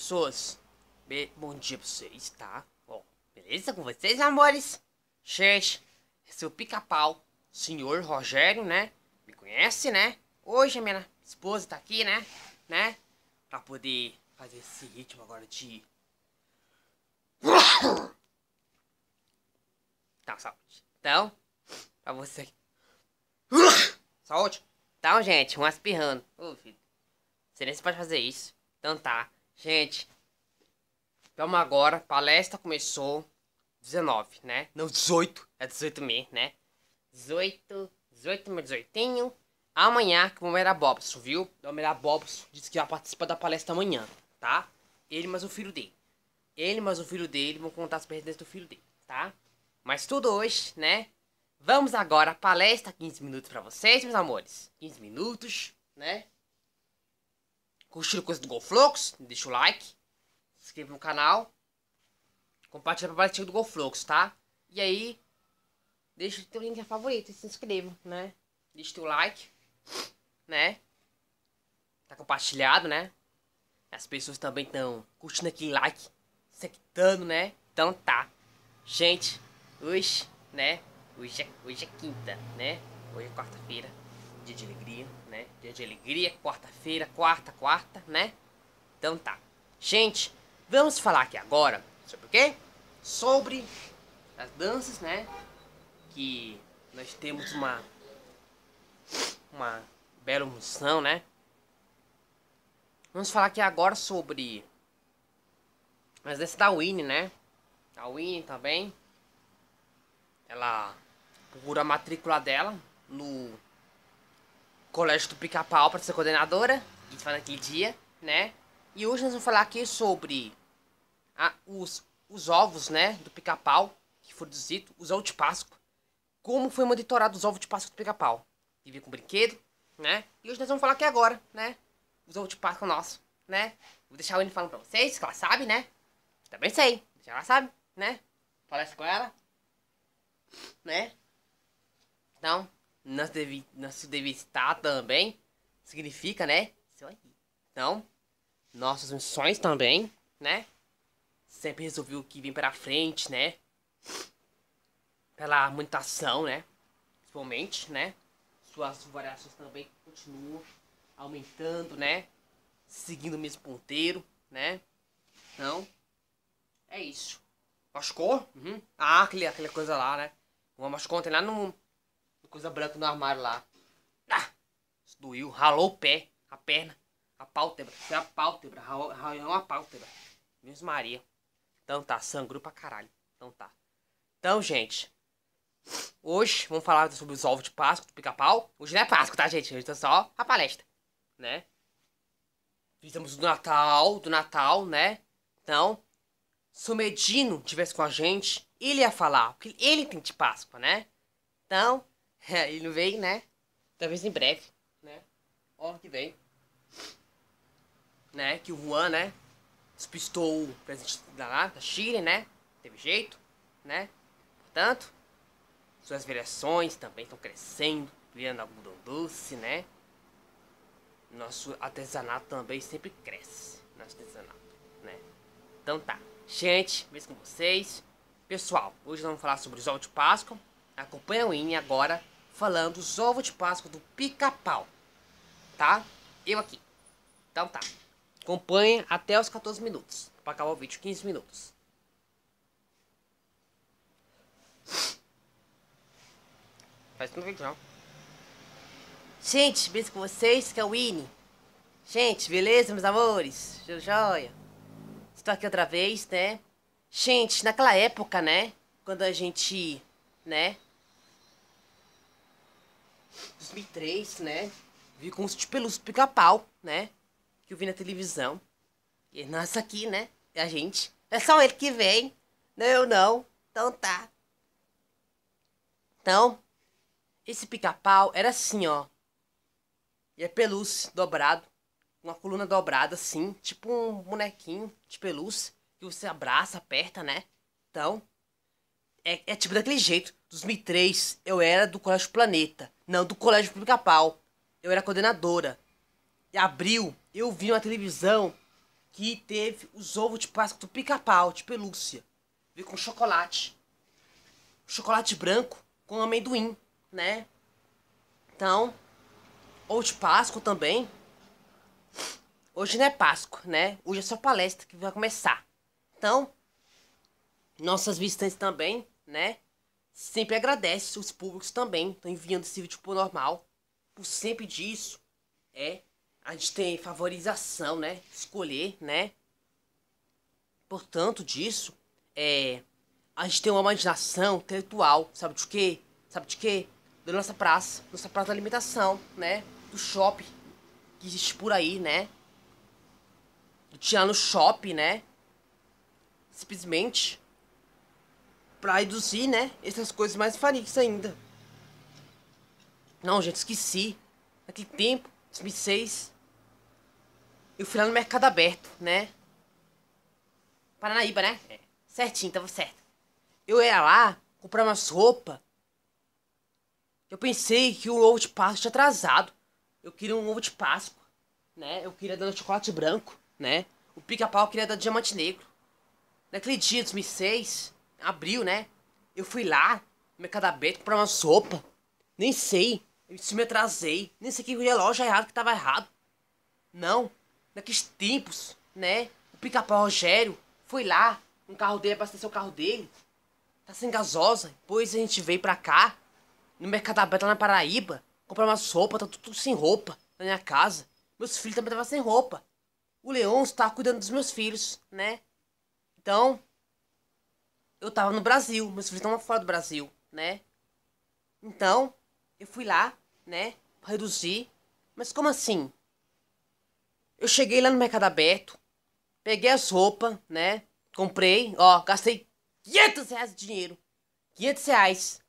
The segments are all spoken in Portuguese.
Pessoas, bom dia pra vocês, tá? Ó, beleza com vocês, amores? Gente, é seu pica-pau, senhor Rogério, né? Me conhece, né? Hoje a minha esposa tá aqui, né? Né? Pra poder fazer esse ritmo agora de... Tá, saúde. Então, pra você... Saúde. Então, gente, um aspirrando. Ô, filho, você nem pode fazer isso. Então tá. Gente, vamos agora. Palestra começou 19, né? Não, 18. É 18 mesmo, né? 18, 18, meu 18. Amanhã que o Homem Bobson, viu? O Homem Bobson disse que vai participar da palestra amanhã, tá? Ele mais o filho dele. Ele mais o filho dele vão contar as perdas do filho dele, tá? Mas tudo hoje, né? Vamos agora, palestra 15 minutos pra vocês, meus amores. 15 minutos, né? Curtiram coisa do Golflux? Deixa o like. Se inscreva no canal. Compartilha pra baratinha do Golflux, tá? E aí, deixa o teu link é favorito e se inscreva, né? Deixa o teu like, né? Tá compartilhado, né? As pessoas também estão curtindo aquele like, sectando, né? Então tá. Gente, hoje, né? Hoje é, hoje é quinta, né? Hoje é quarta-feira dia de alegria, né? Dia de alegria, quarta-feira, quarta, quarta, né? Então tá. Gente, vamos falar aqui agora sobre o quê? Sobre as danças, né? Que nós temos uma uma bela emoção, né? Vamos falar aqui agora sobre as danças da Winnie, né? A Winnie também. Ela procura a matrícula dela no colégio do Pica-Pau para ser coordenadora. A gente fala naquele dia, né? E hoje nós vamos falar aqui sobre a, os, os ovos, né? Do Pica-Pau, que foram produzidos, os ovos de Páscoa. Como foi monitorado os ovos de Páscoa do Pica-Pau. Vive com brinquedo, né? E hoje nós vamos falar aqui agora, né? Os ovos de Páscoa nosso, né? Vou deixar a Anne falando pra vocês, que ela sabe, né? Também sei, já ela sabe, né? Palestra com ela, né? Então, não se, deve, não se deve estar também. Significa, né? Então, nossas missões também, né? Sempre resolvi o que vem pra frente, né? Pela mutação, né? Principalmente, né? Suas variações também continuam aumentando, né? Seguindo o mesmo ponteiro, né? Então, é isso. Machucou? Uhum. Ah, aquele, aquela coisa lá, né? Uma machucou ontem lá no coisa branca no armário lá. Ah, doiu, ralou o pé, a perna, a pálpebra. Foi a pálpebra, ralou a pálpebra. Deus Maria. Então tá, sangrou pra caralho. Então tá. Então, gente. Hoje vamos falar sobre os ovos de Páscoa do pica-pau. Hoje não é Páscoa, tá, gente? Hoje tá só a palestra, né? Fizemos do Natal, do Natal, né? Então, se o Medino tivesse com a gente, ele ia falar, porque ele tem de Páscoa, né? Então, ele não vem, né? Talvez em breve, né? Ó, que vem. Né? Que o Juan, né? Despistou o presidente da, lá, da Chile, né? Teve jeito, né? Portanto, suas variações também estão crescendo, virando algodão doce, né? Nosso artesanato também sempre cresce. Nosso artesanato, né? Então tá. Gente, mesmo com vocês. Pessoal, hoje nós vamos falar sobre os ovos de Páscoa. Acompanha o INE agora falando os ovos de Páscoa do pica-pau. Tá? Eu aqui. Então tá. Acompanhe até os 14 minutos. Pra acabar o vídeo, 15 minutos. Faz um vídeo não. Gente, beijo com vocês, que é o Ine. Gente, beleza, meus amores? joia. Estou aqui outra vez, né? Gente, naquela época, né? Quando a gente, né? 2003, né? Vi com os tipo, pelos pica-pau, né? Que eu vi na televisão. E nós aqui, né? É A gente. É só ele que vem. Não, eu não. Então tá. Então, esse pica-pau era assim, ó. E é pelúcia, dobrado. Uma coluna dobrada, assim. Tipo um bonequinho de pelúcia. Que você abraça, aperta, né? Então, é, é tipo daquele jeito. 2003, eu era do Colégio Planeta. Não, do Colégio Pública Pau. Eu era coordenadora. Em abril, eu vi uma televisão que teve os ovos de Páscoa do pica-pau, de pelúcia. Veio com chocolate. Chocolate branco com amendoim, né? Então, ovo de Páscoa também. Hoje não é Páscoa, né? Hoje é só palestra que vai começar. Então, nossas visitantes também, né? sempre agradece os públicos também, estão enviando esse vídeo por normal. Por sempre disso, é, a gente tem favorização, né? Escolher, né? Portanto disso, é, a gente tem uma imaginação intelectual, sabe de quê? Sabe de quê? Da nossa praça, nossa praça da alimentação, né? Do shopping que existe por aí, né? Do Tiano Shopping, né? Simplesmente pra reduzir, né, essas coisas mais farix ainda. Não, gente, esqueci. Naquele tempo, 2006, eu fui lá no Mercado Aberto, né? Paranaíba, né? É. Certinho, tava certo. Eu ia lá comprar umas roupas. Eu pensei que o ovo de Páscoa tinha atrasado. Eu queria um ovo de Páscoa, né? Eu queria dar um chocolate branco, né? O pica-pau queria dar diamante negro. Naquele dia, 2006, abriu, né? Eu fui lá, no mercado aberto, comprar uma sopa. Nem sei. se me atrasei. Nem sei que relógio errado que tava errado. Não. Naqueles tempos, né? O pica-pau Rogério foi lá. Um carro dele abasteceu o carro dele. Tá sem gasosa. Depois a gente veio pra cá. No mercado aberto lá na Paraíba. Comprar uma sopa. Tá tudo, tudo sem roupa. Na minha casa. Meus filhos também estavam sem roupa. O Leão está cuidando dos meus filhos, né? Então, eu tava no Brasil, meus filhos estão fora do Brasil, né? Então, eu fui lá, né? reduzir. Mas como assim? Eu cheguei lá no Mercado Aberto, peguei as roupas, né? Comprei, ó, gastei 500 reais de dinheiro. 500 reais.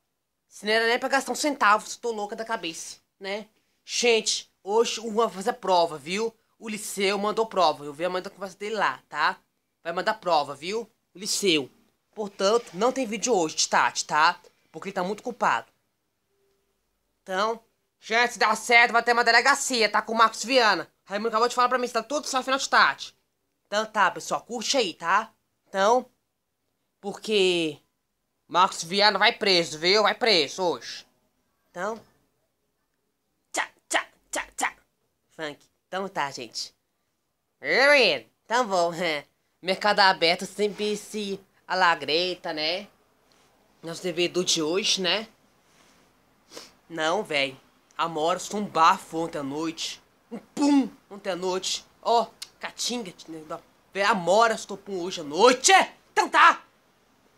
Se não era nem pra gastar um centavo, se tô tá louca da cabeça, né? Gente, hoje o Juan vai fazer prova, viu? O Liceu mandou prova. Eu vi a mãe da conversa dele lá, tá? Vai mandar prova, viu? O Liceu. Portanto, não tem vídeo hoje de Tati, tá? Porque ele tá muito culpado. Então, gente, se der certo, vai ter uma delegacia, tá? Com o Marcos Viana. Raimundo acabou de falar pra mim se tá tudo só final de Tati. Então tá, pessoal, curte aí, tá? Então, porque Marcos Viana vai preso, viu? Vai preso hoje. Então, tchau, tchau, tchau, tchau. Funk. Então tá, gente. Então né? Mercado aberto sempre se a lagreta, né? Nosso devedor de hoje, né? Não, velho. Amoros foi um bafo ontem à noite. Um pum ontem à noite. Ó, oh, catinga. Véi, Amoros tô pum hoje à noite. Então tá.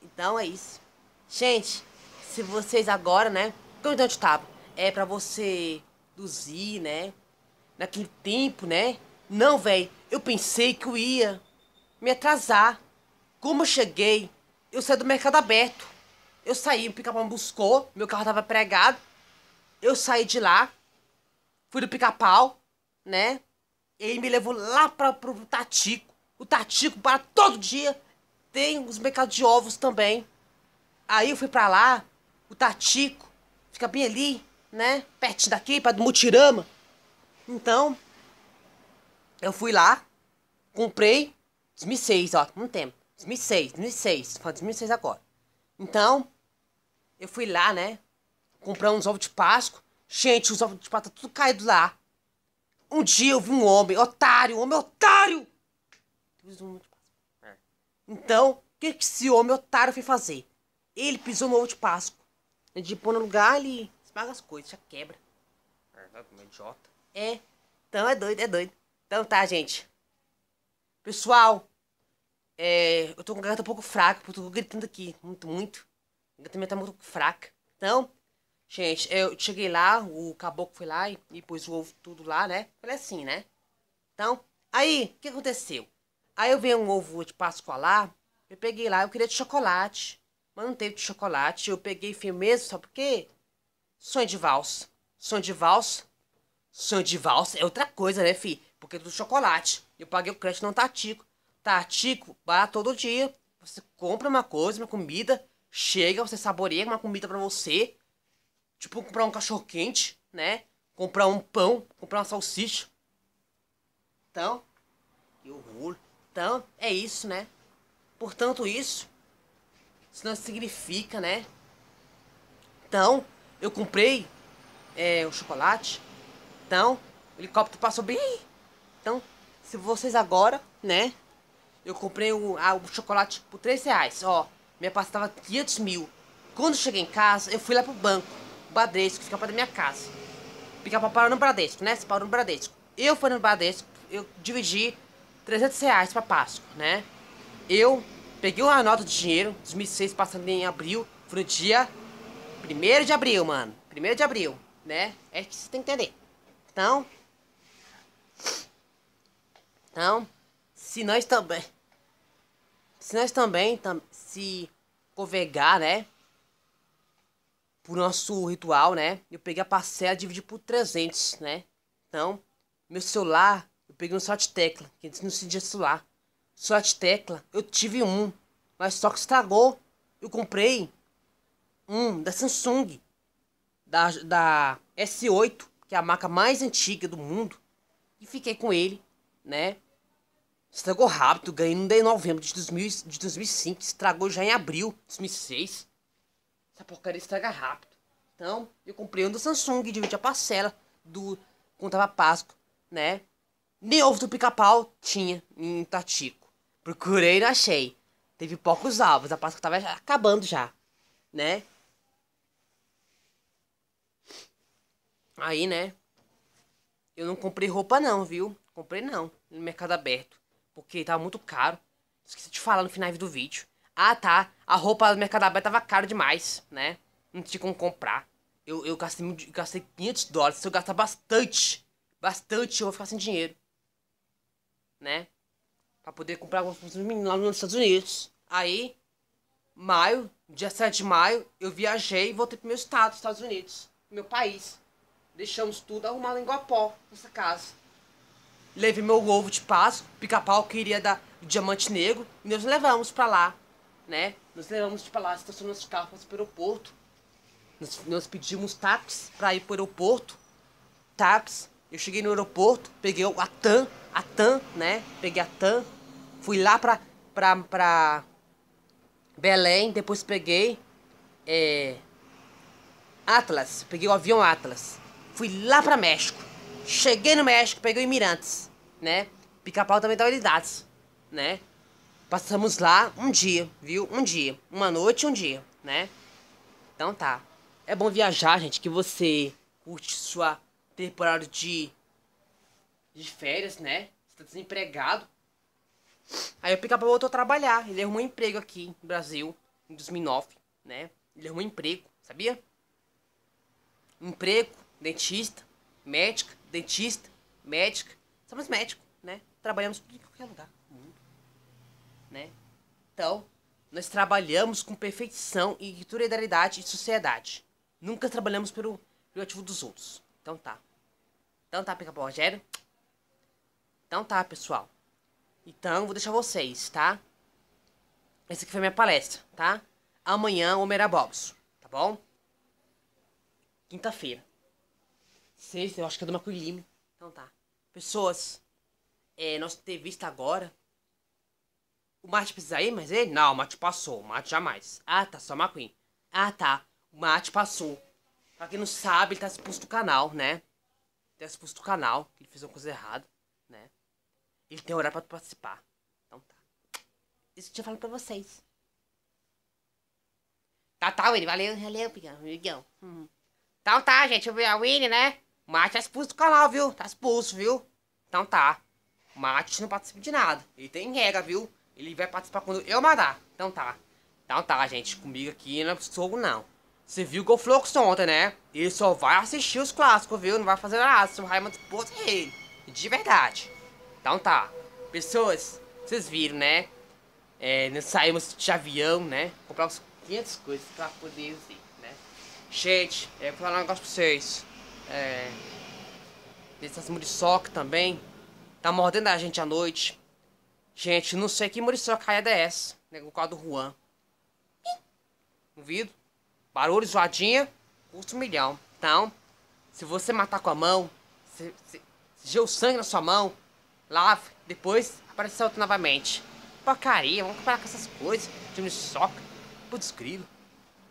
Então é isso. Gente, se vocês agora, né? Como então tava? É pra você luzir, né? Naquele tempo, né? Não, velho. Eu pensei que eu ia me atrasar. Como eu cheguei, eu saí do mercado aberto. Eu saí, o pica-pau me buscou, meu carro tava pregado. Eu saí de lá, fui do pica-pau, né? Ele me levou lá para pro Tatico. O Tatico para todo dia. Tem os mercados de ovos também. Aí eu fui para lá, o Tatico fica bem ali, né? Perto daqui, para do Mutirama. Então, eu fui lá, comprei, 2006, ó, um tempo. 2006, 2006, foi 2006 agora. Então, eu fui lá, né? Comprar uns ovos de Páscoa. Gente, os ovos de Páscoa tá tudo caído lá. Um dia eu vi um homem, otário, um homem otário! É. Então, o que, que esse homem otário fez fazer? Ele pisou no ovo de Páscoa. Ele de pôr no lugar, ele esmaga as coisas, já quebra. É, idiota. É, então é doido, é doido. Então tá, gente. Pessoal, é, eu tô com a garganta um pouco fraca, porque eu tô gritando aqui, muito, muito. A garganta minha tá muito fraca. Então, gente, eu cheguei lá, o caboclo foi lá e, e pôs o ovo tudo lá, né? Falei assim, né? Então, aí, o que aconteceu? Aí eu vi um ovo de Páscoa lá, eu peguei lá, eu queria de chocolate. Mas não teve de chocolate, eu peguei fui mesmo, só porque sonho de valsa. Sonho de valsa. Sonho de valsa é outra coisa, né, fi? Porque é do chocolate. Eu paguei o crédito não tá tico. Tatico, tá, vá todo dia. Você compra uma coisa, uma comida, chega, você saboreia uma comida para você. Tipo, comprar um cachorro quente, né? Comprar um pão, comprar uma salsicha. Então, que horror. Então, é isso, né? Portanto, isso, isso não significa, né? Então, eu comprei é, o chocolate. Então, o helicóptero passou bem. Então, se vocês agora, né? Eu comprei o, o ah, chocolate por 3 reais, ó. Minha pasta tava 500 mil. Quando cheguei em casa, eu fui lá pro banco. Bradesco, que fica perto da minha casa. Fica parar no Bradesco, né? Você parou no Bradesco. Eu fui no Bradesco, eu dividi 300 reais pra Páscoa, né? Eu peguei uma nota de dinheiro, 2006, passando em abril. Foi no dia 1 de abril, mano. 1 de abril, né? É que você tem que entender. Então... Então... Se nós também. Se nós também tam, se covegar, né? Por nosso ritual, né? Eu peguei a parcela e dividi por 300, né? Então, meu celular, eu peguei um sorte tecla. Que antes não se tinha celular. Sorte tecla, eu tive um. Mas só que estragou. Eu comprei um da Samsung. Da, da S8, que é a marca mais antiga do mundo. E fiquei com ele, né? Estragou rápido, ganhei no em novembro de, 2000, de 2005, estragou já em abril de 2006. Essa porcaria estraga rápido. Então, eu comprei um do Samsung, dividi a parcela do quando tava Páscoa, né? Nem ovo do pica-pau tinha em Tatico. Procurei e não achei. Teve poucos alvos, a Páscoa tava acabando já, né? Aí, né? Eu não comprei roupa não, viu? Comprei não, no mercado aberto. Porque tava muito caro. Esqueci de falar no final do vídeo. Ah, tá. A roupa do Mercado Aberto tava caro demais, né? Não tinha como comprar. Eu, eu gastei, gastei 500 dólares. Se eu gastar bastante, bastante, eu vou ficar sem dinheiro. Né? Pra poder comprar algumas coisas lá nos Estados Unidos. Aí, maio, dia 7 de maio, eu viajei e voltei pro meu estado, Estados Unidos. Meu país. Deixamos tudo arrumado em Guapó, nessa casa. Levei meu ovo de Páscoa, pica-pau queria dar diamante negro, e nós levamos para lá, né? Nós levamos para tipo, lá, estacionamos os carros o aeroporto. Nós, nós pedimos táxi para ir para o aeroporto. Táxi. Eu cheguei no aeroporto, peguei a TAM, a TAM, né? Peguei a TAM, fui lá pra, pra, pra Belém, depois peguei é, Atlas, peguei o avião Atlas. Fui lá pra México. Cheguei no México, peguei o Imirantes, né? Pica-pau também tava lidados, né? Passamos lá um dia, viu? Um dia. Uma noite um dia, né? Então tá. É bom viajar, gente, que você curte sua temporada de, de férias, né? Você tá desempregado. Aí o Pica-Pau voltou a trabalhar. Ele arrumou um emprego aqui no Brasil, em 2009, né? Ele arrumou um emprego, sabia? Emprego, dentista, médica dentista, médica, somos médicos, né? Trabalhamos em qualquer lugar do mundo, né? Então, nós trabalhamos com perfeição e solidariedade e sociedade. Nunca trabalhamos pelo, pelo ativo dos outros. Então tá. Então tá, Pica-Pau Rogério. Então tá, pessoal. Então, vou deixar vocês, tá? Essa aqui foi minha palestra, tá? Amanhã, Homem Era Bobos, tá bom? Quinta-feira. Sexta, eu acho que é do Marco Então tá. Pessoas, é, nossa entrevista agora. O Mate precisa ir, mas ele? Não, o Mate passou. O Mate jamais. Ah, tá, só McQueen. Ah, tá. O Mate passou. Pra quem não sabe, ele tá expulso do canal, né? Ele tá expulso do canal, que ele fez uma coisa errada, né? Ele tem horário pra participar. Então tá. Isso que eu tinha falado pra vocês. Tá, tá, Willy. Valeu, valeu, amigão. Hum. Então tá, gente. Eu vi a Winnie, né? Mate tá expulso do canal, viu? Tá expulso, viu? Então tá. Mate não participa de nada. Ele tem regra, viu? Ele vai participar quando eu mandar. Então tá. Então tá, gente. Comigo aqui não é sogro, não. Você viu o Golflox ontem, né? Ele só vai assistir os clássicos, viu? Não vai fazer nada. Se o Raimundo expulsa ele. De verdade. Então tá. Pessoas, vocês viram, né? É, nós saímos de avião, né? Comprar uns 500 coisas pra poder ir, né? Gente, eu vou falar um negócio pra vocês. É, essas muriçoca também. Tá mordendo a gente à noite. Gente, não sei que muriçoca é essa. Né, o carro do Juan. Ouvido? Barulho, zoadinha, custa um milhão. Então, se você matar com a mão, se, se, o sangue na sua mão, lave, depois aparece outro novamente. Porcaria, vamos parar com essas coisas de muriçoca. Putz, grilo.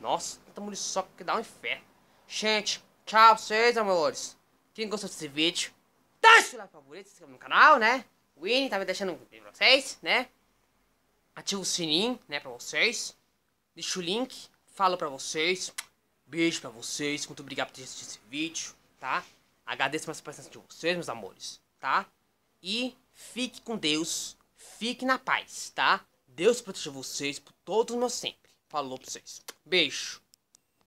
Nossa, tanta muriçoca que dá um inferno. Gente, Tchau pra vocês, amores. Quem gostou desse vídeo, deixa o like favorito, se inscreve no canal, né? O Winnie tá me deixando um vídeo pra vocês, né? Ativa o sininho, né, pra vocês. Deixa o link, falo pra vocês. Beijo pra vocês, muito obrigado por ter assistido esse vídeo, tá? Agradeço mais a presença de vocês, meus amores, tá? E fique com Deus, fique na paz, tá? Deus proteja vocês por todos nós sempre. Falou pra vocês. Beijo.